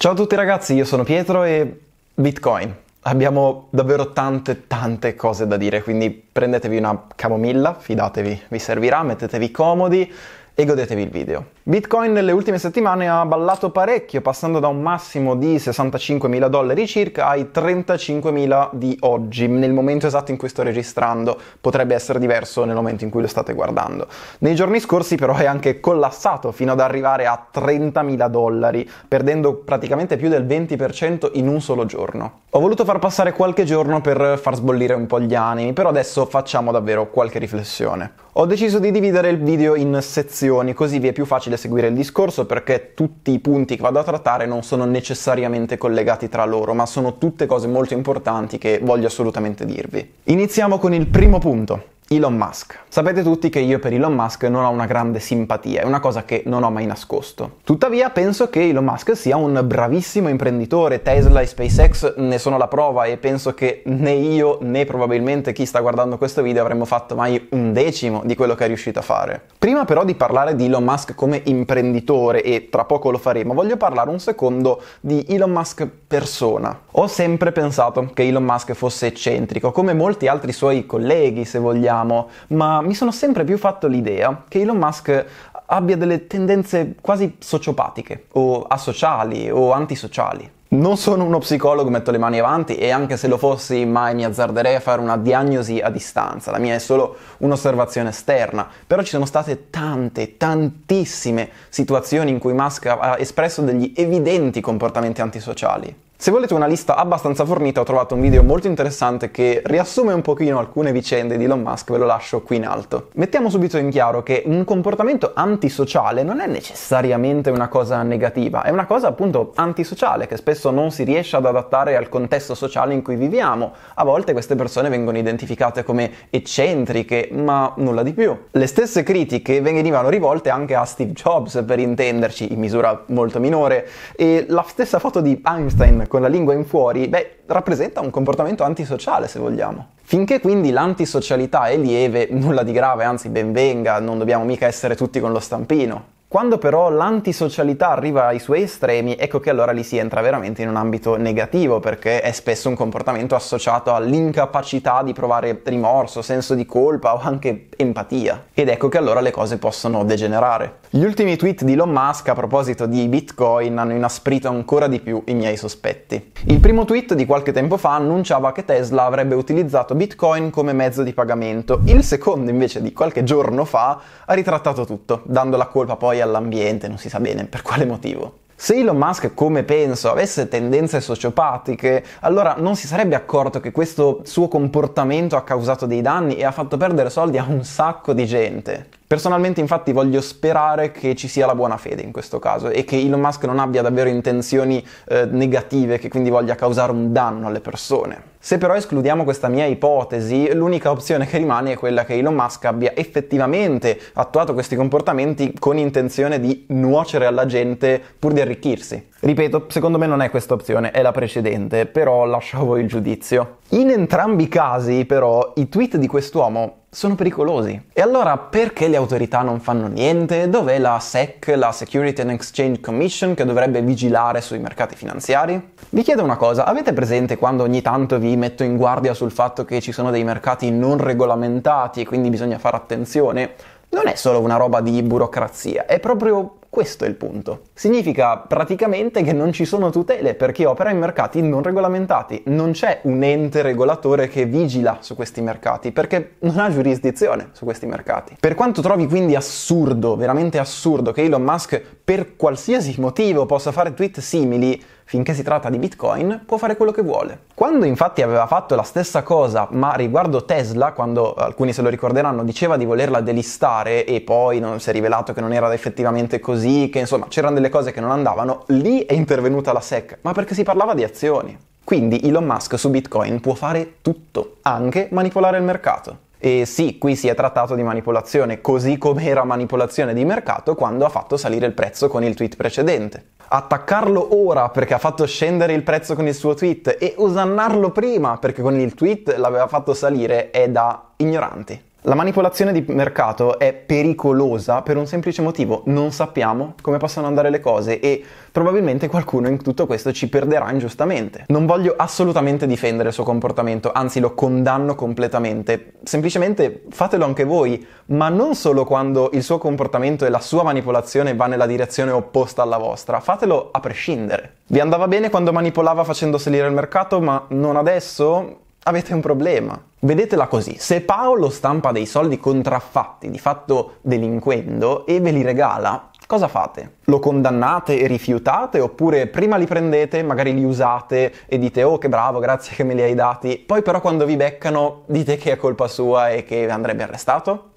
Ciao a tutti ragazzi, io sono Pietro e Bitcoin. Abbiamo davvero tante tante cose da dire, quindi prendetevi una camomilla, fidatevi, vi servirà, mettetevi comodi e godetevi il video. Bitcoin nelle ultime settimane ha ballato parecchio, passando da un massimo di 65.000 dollari circa ai 35.000 di oggi, nel momento esatto in cui sto registrando, potrebbe essere diverso nel momento in cui lo state guardando. Nei giorni scorsi però è anche collassato fino ad arrivare a 30.000 dollari, perdendo praticamente più del 20% in un solo giorno. Ho voluto far passare qualche giorno per far sbollire un po' gli animi, però adesso facciamo davvero qualche riflessione. Ho deciso di dividere il video in sezioni, così vi è più facile seguire il discorso perché tutti i punti che vado a trattare non sono necessariamente collegati tra loro, ma sono tutte cose molto importanti che voglio assolutamente dirvi. Iniziamo con il primo punto. Elon Musk. Sapete tutti che io per Elon Musk non ho una grande simpatia, è una cosa che non ho mai nascosto. Tuttavia penso che Elon Musk sia un bravissimo imprenditore, Tesla e SpaceX ne sono la prova e penso che né io né probabilmente chi sta guardando questo video avremmo fatto mai un decimo di quello che è riuscito a fare. Prima però di parlare di Elon Musk come imprenditore e tra poco lo faremo, voglio parlare un secondo di Elon Musk persona. Ho sempre pensato che Elon Musk fosse eccentrico, come molti altri suoi colleghi se vogliamo sappiamo, ma mi sono sempre più fatto l'idea che Elon Musk abbia delle tendenze quasi sociopatiche, o asociali, o antisociali. Non sono uno psicologo, metto le mani avanti e anche se lo fossi mai mi azzarderei a fare una diagnosi a distanza, la mia è solo un'osservazione esterna, però ci sono state tante, tantissime situazioni in cui Musk ha espresso degli evidenti comportamenti antisociali. Se volete una lista abbastanza fornita ho trovato un video molto interessante che riassume un pochino alcune vicende di Elon Musk, ve lo lascio qui in alto. Mettiamo subito in chiaro che un comportamento antisociale non è necessariamente una cosa negativa, è una cosa appunto antisociale che spesso non si riesce ad adattare al contesto sociale in cui viviamo. A volte queste persone vengono identificate come eccentriche, ma nulla di più. Le stesse critiche venivano rivolte anche a Steve Jobs, per intenderci, in misura molto minore, e la stessa foto di Einstein con la lingua in fuori, beh, rappresenta un comportamento antisociale se vogliamo. Finché quindi l'antisocialità è lieve, nulla di grave, anzi benvenga, non dobbiamo mica essere tutti con lo stampino. Quando però l'antisocialità arriva ai suoi estremi, ecco che allora lì si entra veramente in un ambito negativo, perché è spesso un comportamento associato all'incapacità di provare rimorso, senso di colpa o anche empatia. Ed ecco che allora le cose possono degenerare. Gli ultimi tweet di Elon Musk a proposito di Bitcoin hanno inasprito ancora di più i miei sospetti. Il primo tweet di qualche tempo fa annunciava che Tesla avrebbe utilizzato Bitcoin come mezzo di pagamento, il secondo invece di qualche giorno fa ha ritrattato tutto, dando la colpa poi poi all'ambiente, non si sa bene per quale motivo. Se Elon Musk, come penso, avesse tendenze sociopatiche, allora non si sarebbe accorto che questo suo comportamento ha causato dei danni e ha fatto perdere soldi a un sacco di gente. Personalmente infatti voglio sperare che ci sia la buona fede in questo caso e che Elon Musk non abbia davvero intenzioni eh, negative che quindi voglia causare un danno alle persone. Se però escludiamo questa mia ipotesi, l'unica opzione che rimane è quella che Elon Musk abbia effettivamente attuato questi comportamenti con intenzione di nuocere alla gente pur di arricchirsi. Ripeto, secondo me non è questa opzione, è la precedente, però lascio a voi il giudizio. In entrambi i casi però i tweet di quest'uomo sono pericolosi. E allora perché le autorità non fanno niente? Dov'è la SEC, la Security and Exchange Commission, che dovrebbe vigilare sui mercati finanziari? Vi chiedo una cosa, avete presente quando ogni tanto vi metto in guardia sul fatto che ci sono dei mercati non regolamentati e quindi bisogna fare attenzione? non è solo una roba di burocrazia, è proprio questo il punto. Significa praticamente che non ci sono tutele per chi opera in mercati non regolamentati, non c'è un ente regolatore che vigila su questi mercati perché non ha giurisdizione su questi mercati. Per quanto trovi quindi assurdo, veramente assurdo, che Elon Musk per qualsiasi motivo possa fare tweet simili, finché si tratta di Bitcoin, può fare quello che vuole. Quando infatti aveva fatto la stessa cosa, ma riguardo Tesla, quando alcuni se lo ricorderanno, diceva di volerla delistare e poi non, si è rivelato che non era effettivamente così, che insomma c'erano delle cose che non andavano, lì è intervenuta la SEC, ma perché si parlava di azioni. Quindi Elon Musk su Bitcoin può fare tutto, anche manipolare il mercato. E sì, qui si è trattato di manipolazione, così come era manipolazione di mercato quando ha fatto salire il prezzo con il tweet precedente. Attaccarlo ora perché ha fatto scendere il prezzo con il suo tweet e usannarlo prima perché con il tweet l'aveva fatto salire è da ignoranti. La manipolazione di mercato è pericolosa per un semplice motivo, non sappiamo come possono andare le cose e probabilmente qualcuno in tutto questo ci perderà ingiustamente. Non voglio assolutamente difendere il suo comportamento, anzi lo condanno completamente, semplicemente fatelo anche voi, ma non solo quando il suo comportamento e la sua manipolazione va nella direzione opposta alla vostra, fatelo a prescindere. Vi andava bene quando manipolava facendo salire il mercato, ma non adesso? avete un problema. Vedetela così, se Paolo stampa dei soldi contraffatti, di fatto delinquendo, e ve li regala, cosa fate? Lo condannate e rifiutate oppure prima li prendete, magari li usate e dite oh che bravo, grazie che me li hai dati, poi però quando vi beccano dite che è colpa sua e che andrebbe arrestato?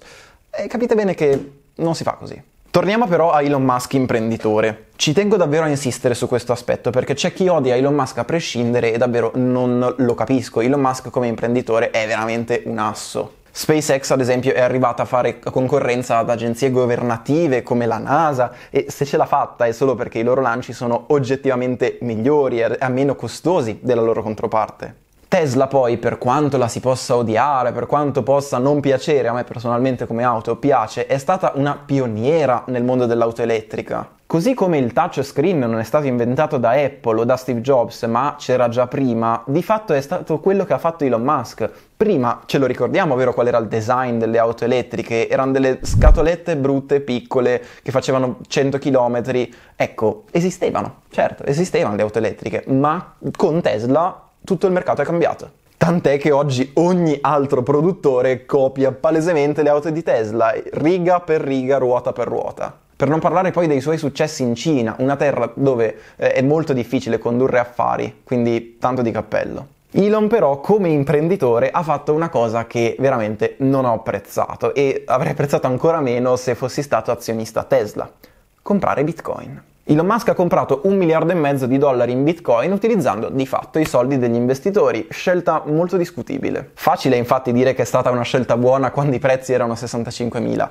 E eh, capite bene che non si fa così. Torniamo però a Elon Musk imprenditore. Ci tengo davvero a insistere su questo aspetto perché c'è chi odia Elon Musk a prescindere e davvero non lo capisco. Elon Musk come imprenditore è veramente un asso. SpaceX ad esempio è arrivata a fare concorrenza ad agenzie governative come la NASA e se ce l'ha fatta è solo perché i loro lanci sono oggettivamente migliori e meno costosi della loro controparte. Tesla poi, per quanto la si possa odiare, per quanto possa non piacere, a me personalmente come auto piace, è stata una pioniera nel mondo dell'auto elettrica. Così come il touchscreen non è stato inventato da Apple o da Steve Jobs, ma c'era già prima, di fatto è stato quello che ha fatto Elon Musk. Prima, ce lo ricordiamo, vero qual era il design delle auto elettriche? Erano delle scatolette brutte, piccole, che facevano 100 km. Ecco, esistevano, certo, esistevano le auto elettriche, ma con Tesla tutto il mercato è cambiato. Tant'è che oggi ogni altro produttore copia palesemente le auto di Tesla, riga per riga, ruota per ruota. Per non parlare poi dei suoi successi in Cina, una terra dove eh, è molto difficile condurre affari, quindi tanto di cappello. Elon però come imprenditore ha fatto una cosa che veramente non ho apprezzato e avrei apprezzato ancora meno se fossi stato azionista Tesla, comprare Bitcoin. Elon Musk ha comprato un miliardo e mezzo di dollari in bitcoin utilizzando di fatto i soldi degli investitori, scelta molto discutibile. Facile infatti dire che è stata una scelta buona quando i prezzi erano 65.000.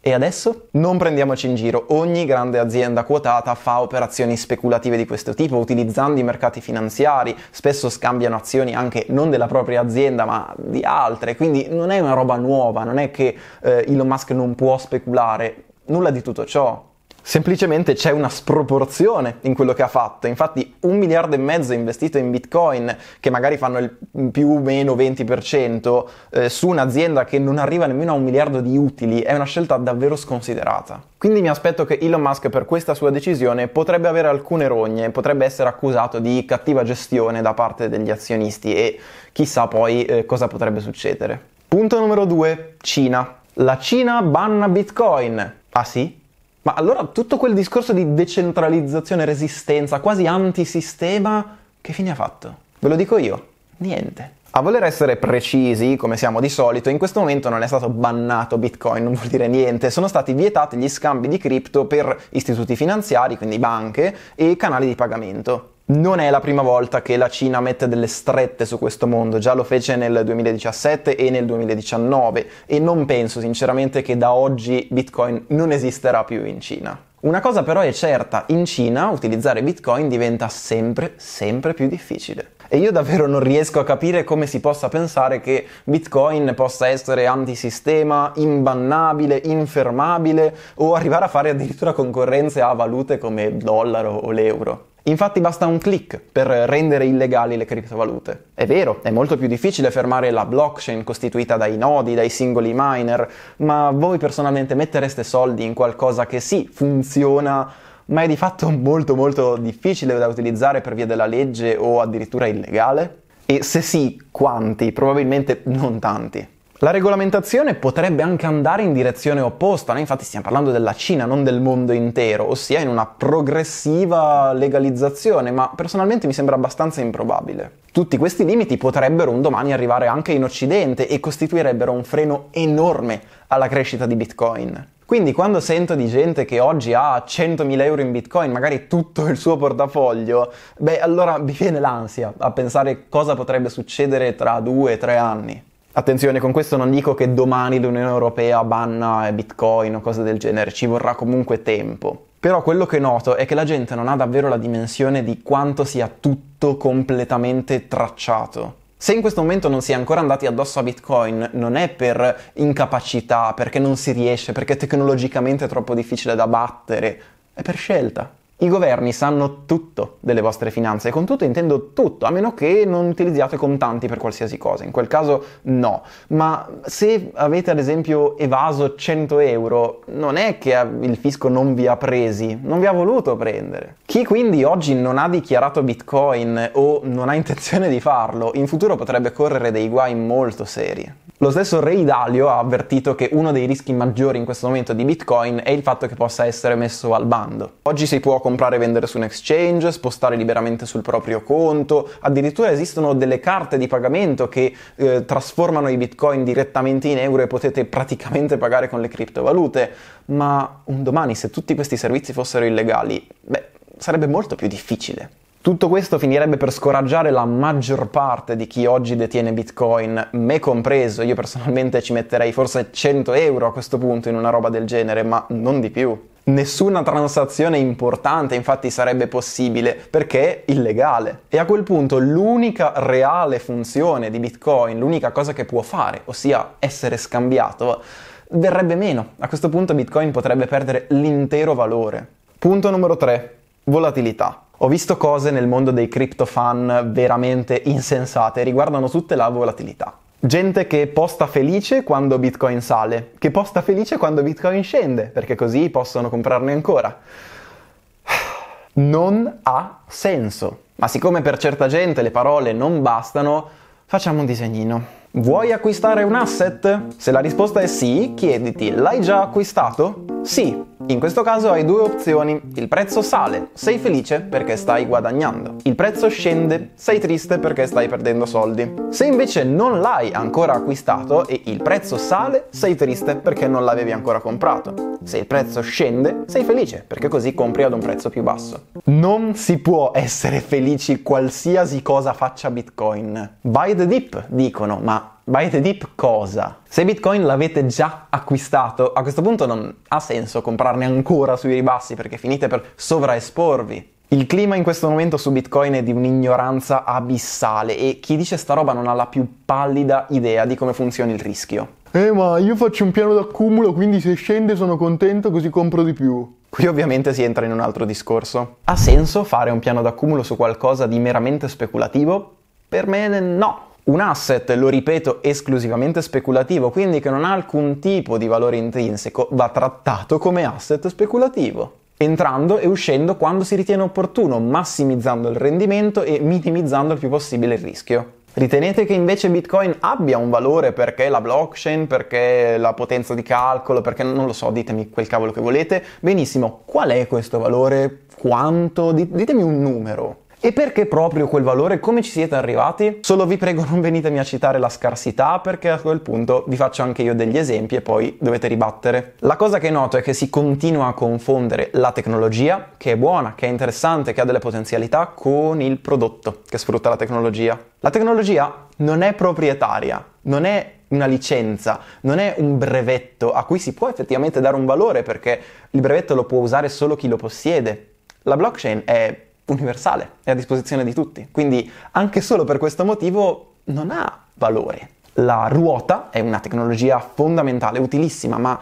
E adesso? Non prendiamoci in giro, ogni grande azienda quotata fa operazioni speculative di questo tipo, utilizzando i mercati finanziari, spesso scambiano azioni anche non della propria azienda ma di altre, quindi non è una roba nuova, non è che eh, Elon Musk non può speculare, nulla di tutto ciò. Semplicemente c'è una sproporzione in quello che ha fatto, infatti un miliardo e mezzo investito in bitcoin che magari fanno il più o meno 20% eh, su un'azienda che non arriva nemmeno a un miliardo di utili è una scelta davvero sconsiderata. Quindi mi aspetto che Elon Musk per questa sua decisione potrebbe avere alcune rogne, potrebbe essere accusato di cattiva gestione da parte degli azionisti e chissà poi eh, cosa potrebbe succedere. Punto numero 2, Cina. La Cina banna bitcoin. Ah sì? Ma allora tutto quel discorso di decentralizzazione, resistenza, quasi antisistema, che fine ha fatto? Ve lo dico io, niente. A voler essere precisi, come siamo di solito, in questo momento non è stato bannato Bitcoin, non vuol dire niente, sono stati vietati gli scambi di cripto per istituti finanziari, quindi banche, e canali di pagamento non è la prima volta che la Cina mette delle strette su questo mondo, già lo fece nel 2017 e nel 2019 e non penso sinceramente che da oggi Bitcoin non esisterà più in Cina. Una cosa però è certa, in Cina utilizzare Bitcoin diventa sempre, sempre più difficile. E io davvero non riesco a capire come si possa pensare che Bitcoin possa essere antisistema, imbannabile, infermabile o arrivare a fare addirittura concorrenze a valute come dollaro o l'euro. Infatti basta un click per rendere illegali le criptovalute. È vero, è molto più difficile fermare la blockchain costituita dai nodi, dai singoli miner, ma voi personalmente mettereste soldi in qualcosa che sì, funziona, ma è di fatto molto molto difficile da utilizzare per via della legge o addirittura illegale? E se sì, quanti? Probabilmente non tanti. La regolamentazione potrebbe anche andare in direzione opposta, noi infatti stiamo parlando della Cina, non del mondo intero, ossia in una progressiva legalizzazione, ma personalmente mi sembra abbastanza improbabile. Tutti questi limiti potrebbero un domani arrivare anche in Occidente e costituirebbero un freno enorme alla crescita di Bitcoin. Quindi quando sento di gente che oggi ha 100.000 euro in bitcoin, magari tutto il suo portafoglio, beh allora mi viene l'ansia a pensare cosa potrebbe succedere tra due o tre anni. Attenzione, con questo non dico che domani l'Unione Europea banna Bitcoin o cose del genere, ci vorrà comunque tempo. Però quello che noto è che la gente non ha davvero la dimensione di quanto sia tutto completamente tracciato. Se in questo momento non si è ancora andati addosso a Bitcoin, non è per incapacità, perché non si riesce, perché tecnologicamente è troppo difficile da battere, è per scelta. I governi sanno tutto delle vostre finanze, e con tutto intendo tutto, a meno che non utilizziate contanti per qualsiasi cosa, in quel caso no. Ma se avete ad esempio evaso 100 euro, non è che il fisco non vi ha presi, non vi ha voluto prendere. Chi quindi oggi non ha dichiarato bitcoin o non ha intenzione di farlo, in futuro potrebbe correre dei guai molto seri. Lo stesso Ray Dalio ha avvertito che uno dei rischi maggiori in questo momento di Bitcoin è il fatto che possa essere messo al bando. Oggi si può comprare e vendere su un exchange, spostare liberamente sul proprio conto, addirittura esistono delle carte di pagamento che eh, trasformano i Bitcoin direttamente in euro e potete praticamente pagare con le criptovalute, ma un domani se tutti questi servizi fossero illegali, beh, sarebbe molto più difficile. Tutto questo finirebbe per scoraggiare la maggior parte di chi oggi detiene Bitcoin, me compreso, io personalmente ci metterei forse 100 euro a questo punto in una roba del genere, ma non di più. Nessuna transazione importante infatti sarebbe possibile perché è illegale. E a quel punto l'unica reale funzione di Bitcoin, l'unica cosa che può fare, ossia essere scambiato, verrebbe meno. A questo punto Bitcoin potrebbe perdere l'intero valore. Punto numero 3. Volatilità. Ho visto cose nel mondo dei crypto fan veramente insensate, riguardano tutte la volatilità. Gente che posta felice quando Bitcoin sale, che posta felice quando Bitcoin scende, perché così possono comprarne ancora. Non ha senso. Ma siccome per certa gente le parole non bastano, facciamo un disegnino. Vuoi acquistare un asset? Se la risposta è sì, chiediti, l'hai già acquistato? Sì, in questo caso hai due opzioni. Il prezzo sale, sei felice perché stai guadagnando. Il prezzo scende, sei triste perché stai perdendo soldi. Se invece non l'hai ancora acquistato e il prezzo sale, sei triste perché non l'avevi ancora comprato. Se il prezzo scende, sei felice perché così compri ad un prezzo più basso. Non si può essere felici qualsiasi cosa faccia Bitcoin. Buy the dip, dicono, ma ByteDeep cosa? Se Bitcoin l'avete già acquistato, a questo punto non ha senso comprarne ancora sui ribassi perché finite per sovraesporvi. Il clima in questo momento su Bitcoin è di un'ignoranza abissale e chi dice sta roba non ha la più pallida idea di come funzioni il rischio. Eh ma io faccio un piano d'accumulo quindi se scende sono contento così compro di più. Qui ovviamente si entra in un altro discorso. Ha senso fare un piano d'accumulo su qualcosa di meramente speculativo? Per me no, un asset, lo ripeto, esclusivamente speculativo, quindi che non ha alcun tipo di valore intrinseco, va trattato come asset speculativo entrando e uscendo quando si ritiene opportuno, massimizzando il rendimento e minimizzando il più possibile il rischio. Ritenete che invece Bitcoin abbia un valore perché la blockchain, perché la potenza di calcolo, perché non lo so, ditemi quel cavolo che volete. Benissimo, qual è questo valore? Quanto? Ditemi un numero. E perché proprio quel valore? Come ci siete arrivati? Solo vi prego non venitemi a citare la scarsità perché a quel punto vi faccio anche io degli esempi e poi dovete ribattere. La cosa che noto è che si continua a confondere la tecnologia, che è buona, che è interessante, che ha delle potenzialità, con il prodotto che sfrutta la tecnologia. La tecnologia non è proprietaria, non è una licenza, non è un brevetto a cui si può effettivamente dare un valore perché il brevetto lo può usare solo chi lo possiede. La blockchain è universale, è a disposizione di tutti, quindi anche solo per questo motivo non ha valore. La ruota è una tecnologia fondamentale, utilissima, ma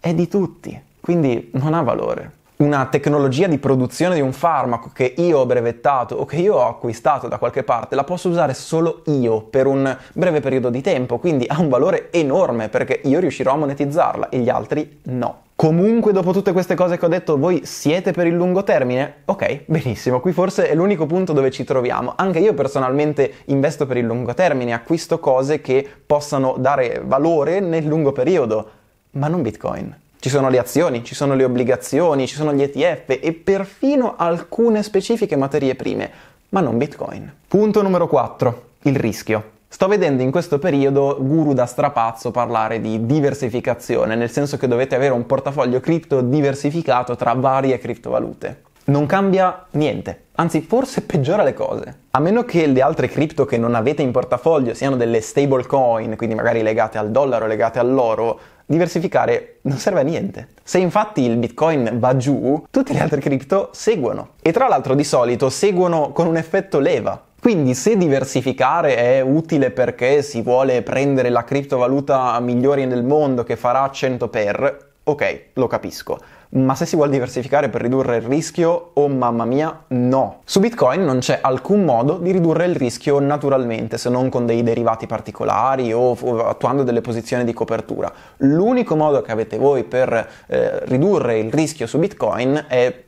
è di tutti, quindi non ha valore una tecnologia di produzione di un farmaco che io ho brevettato o che io ho acquistato da qualche parte, la posso usare solo io per un breve periodo di tempo, quindi ha un valore enorme perché io riuscirò a monetizzarla e gli altri no. Comunque, dopo tutte queste cose che ho detto, voi siete per il lungo termine? Ok, benissimo, qui forse è l'unico punto dove ci troviamo. Anche io personalmente investo per il lungo termine, acquisto cose che possano dare valore nel lungo periodo, ma non Bitcoin. Ci sono le azioni, ci sono le obbligazioni, ci sono gli ETF e perfino alcune specifiche materie prime, ma non Bitcoin. Punto numero 4. Il rischio. Sto vedendo in questo periodo guru da strapazzo parlare di diversificazione, nel senso che dovete avere un portafoglio cripto diversificato tra varie criptovalute. Non cambia niente, anzi forse peggiora le cose. A meno che le altre cripto che non avete in portafoglio siano delle stablecoin, quindi magari legate al dollaro, legate all'oro, diversificare non serve a niente. Se infatti il Bitcoin va giù, tutte le altre cripto seguono. E tra l'altro di solito seguono con un effetto leva. Quindi se diversificare è utile perché si vuole prendere la criptovaluta migliore nel mondo che farà 100 per, ok, lo capisco. Ma se si vuole diversificare per ridurre il rischio, oh mamma mia, no. Su Bitcoin non c'è alcun modo di ridurre il rischio naturalmente, se non con dei derivati particolari o, attuando delle posizioni di copertura. L'unico modo che avete voi per eh, ridurre il rischio su Bitcoin è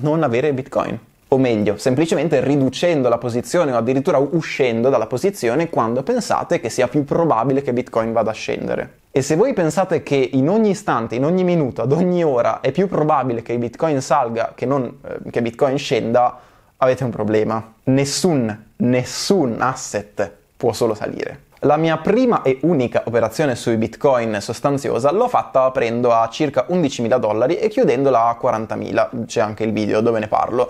non avere Bitcoin o meglio, semplicemente riducendo la posizione o addirittura uscendo dalla posizione quando pensate che sia più probabile che Bitcoin vada a scendere. E se voi pensate che in ogni istante, in ogni minuto, ad ogni ora è più probabile che Bitcoin salga che, non, eh, che Bitcoin scenda, avete un problema. Nessun, nessun asset può solo salire. La mia prima e unica operazione sui bitcoin sostanziosa l'ho fatta aprendo a circa 11.000 dollari e chiudendola a 40.000, c'è anche il video dove ne parlo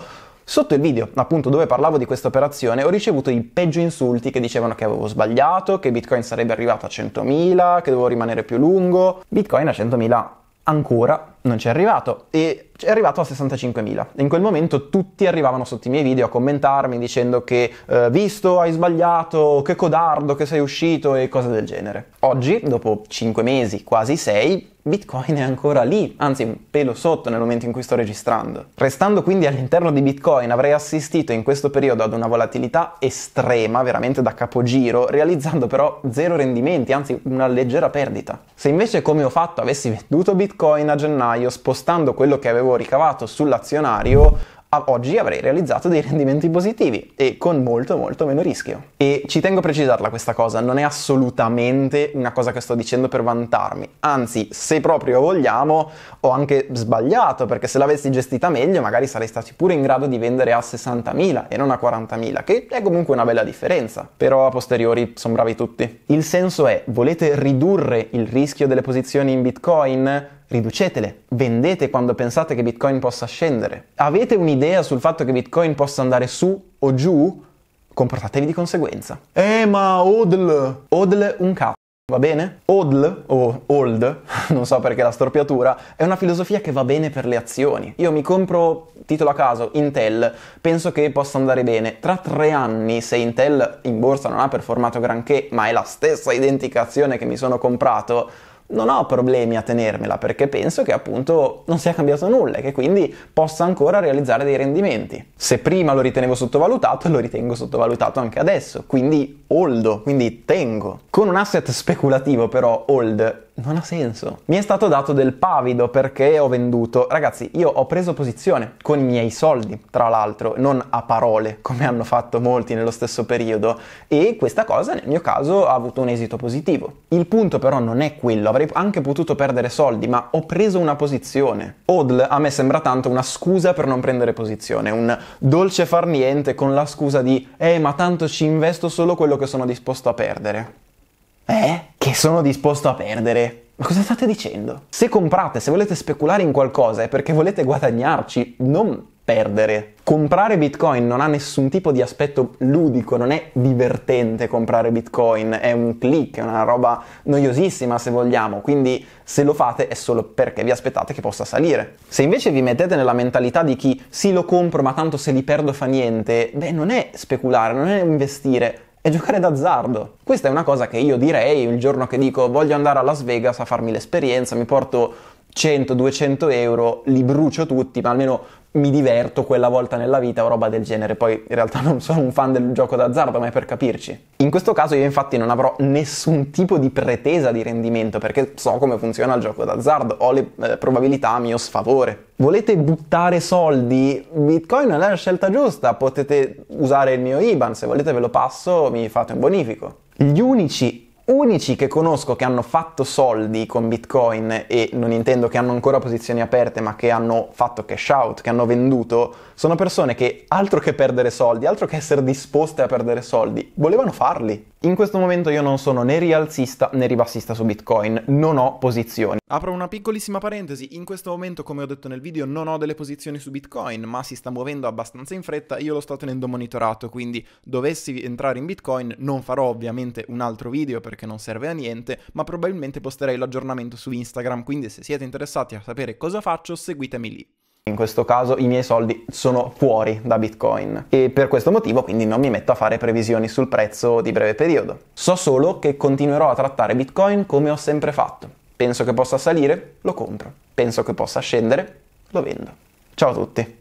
Sotto il video, appunto, dove parlavo di questa operazione, ho ricevuto i peggio insulti che dicevano che avevo sbagliato, che Bitcoin sarebbe arrivato a 100.000, che dovevo rimanere più lungo. Bitcoin a 100.000 ancora non ci è arrivato e è arrivato a 65.000. In quel momento tutti arrivavano sotto i miei video a commentarmi dicendo che eh, visto, hai sbagliato, che codardo che sei uscito e cose del genere. Oggi, dopo 5 mesi, quasi 6, Bitcoin è ancora lì, anzi un pelo sotto nel momento in cui sto registrando. Restando quindi all'interno di Bitcoin, avrei assistito in questo periodo ad una volatilità estrema, veramente da capogiro, realizzando però zero rendimenti, anzi una leggera perdita. Se invece come ho fatto avessi venduto Bitcoin a gennaio, gennaio, spostando quello che avevo ricavato sull'azionario, oggi avrei realizzato dei rendimenti positivi e con molto molto meno rischio. E ci tengo a precisarla questa cosa, non è assolutamente una cosa che sto dicendo per vantarmi, anzi se proprio vogliamo ho anche sbagliato perché se l'avessi gestita meglio magari sarei stati pure in grado di vendere a 60.000 e non a 40.000 che è comunque una bella differenza, però a posteriori sono bravi tutti. Il senso è, volete ridurre il rischio delle posizioni in Bitcoin? riducetele, vendete quando pensate che Bitcoin possa scendere. Avete un'idea sul fatto che Bitcoin possa andare su o giù? Comportatevi di conseguenza. Eh, ma ODL! ODL un cazzo. Va bene? ODL o OLD, non so perché la storpiatura, è una filosofia che va bene per le azioni. Io mi compro, titolo a caso, Intel, penso che possa andare bene. Tra tre anni, se Intel in borsa non ha performato granché, ma è la stessa identica azione che mi sono comprato, non ho problemi a tenermela perché penso che appunto non sia cambiato nulla e che quindi possa ancora realizzare dei rendimenti. Se prima lo ritenevo sottovalutato, lo ritengo sottovalutato anche adesso, quindi holdo, quindi tengo. Con un asset speculativo però hold non ha senso. Mi è stato dato del pavido perché ho venduto. Ragazzi, io ho preso posizione con i miei soldi, tra l'altro, non a parole, come hanno fatto molti nello stesso periodo, e questa cosa nel mio caso ha avuto un esito positivo. Il punto però non è quello, avrei anche potuto perdere soldi, ma ho preso una posizione. Odl a me sembra tanto una scusa per non prendere posizione, un dolce far niente con la scusa di eh, ma tanto ci investo solo quello che sono disposto a perdere. Eh? sono disposto a perdere. Ma cosa state dicendo? Se comprate, se volete speculare in qualcosa è perché volete guadagnarci, non perdere. Comprare Bitcoin non ha nessun tipo di aspetto ludico, non è divertente comprare Bitcoin, è un click, è una roba noiosissima se vogliamo, quindi se lo fate è solo perché vi aspettate che possa salire. Se invece vi mettete nella mentalità di chi sì lo compro ma tanto se li perdo fa niente, beh non è speculare, non è investire, è giocare d'azzardo. Questa è una cosa che io direi il giorno che dico voglio andare a Las Vegas a farmi l'esperienza, mi porto 100-200 euro, li brucio tutti, ma almeno mi diverto quella volta nella vita o roba del genere. Poi in realtà non sono un fan del gioco d'azzardo, ma è per capirci. In questo caso io infatti non avrò nessun tipo di pretesa di rendimento perché so come funziona il gioco d'azzardo, ho le eh, probabilità a mio sfavore. Volete buttare soldi? Bitcoin è la scelta giusta, potete usare il mio IBAN, se volete ve lo passo, mi fate un bonifico. Gli unici unici che conosco che hanno fatto soldi con Bitcoin e non intendo che hanno ancora posizioni aperte ma che hanno fatto cash out, che hanno venduto, sono persone che altro che perdere soldi, altro che essere disposte a perdere soldi, volevano farli in questo momento io non sono né rialzista né ribassista su Bitcoin, non ho posizioni. Apro una piccolissima parentesi, in questo momento come ho detto nel video non ho delle posizioni su Bitcoin, ma si sta muovendo abbastanza in fretta, io lo sto tenendo monitorato, quindi dovessi entrare in Bitcoin non farò ovviamente un altro video perché non serve a niente, ma probabilmente posterei l'aggiornamento su Instagram, quindi se siete interessati a sapere cosa faccio seguitemi lì in questo caso i miei soldi sono fuori da Bitcoin e per questo motivo quindi non mi metto a fare previsioni sul prezzo di breve periodo. So solo che continuerò a trattare Bitcoin come ho sempre fatto. Penso che possa salire, lo compro. Penso che possa scendere, lo vendo. Ciao a tutti.